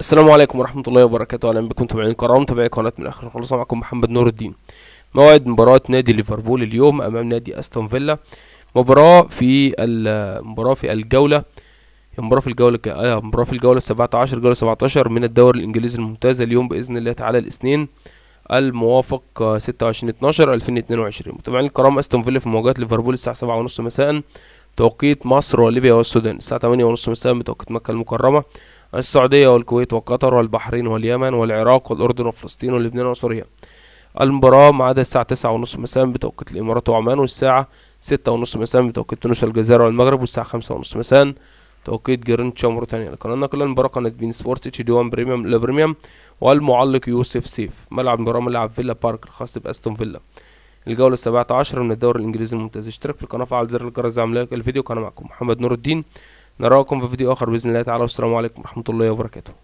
السلام عليكم ورحمة الله وبركاته أهلا بكم متابعين الكرام متابعي قناة من آخر خلاص معكم محمد نور الدين موعد مباراة نادي ليفربول اليوم أمام نادي أستون فيلا مباراة في المباراة في الجولة مباراة في الجولة آه مباراة في الجولة 17 جولة 17 من الدوري الإنجليزي الممتاز اليوم بإذن الله تعالى الاثنين الموافق 26 12 2022 متابعين الكرام أستون فيلا في مواجهة ليفربول الساعة 7:30 مساء توقيت مصر وليبيا والسودان الساعة ونص مساء بتوقيت مكة المكرمة السعودية والكويت وقطر والبحرين واليمن والعراق والأردن وفلسطين ولبنان وسوريا المباراة ميعادها الساعة ونص مساء بتوقيت الإمارات وعمان والساعة ونص مساء بتوقيت تونس والجزائر والمغرب والساعة ونص مساء توقيت جرينتشا موريتانيا قناتنا كلها المباراة قناة بين سبورتس اتش دي 1 بريميوم لا والمعلق يوسف سيف ملعب مباراة ملعب فيلا بارك الخاص بأستون فيلا الجولة السابعة عشر من الدوري الإنجليزي الممتاز اشترك في القناة فعل زر الجرس لعمل لايك الفيديو كان معكم محمد نور الدين نراكم في فيديو آخر بإذن الله تعالى والسلام عليكم ورحمة الله وبركاته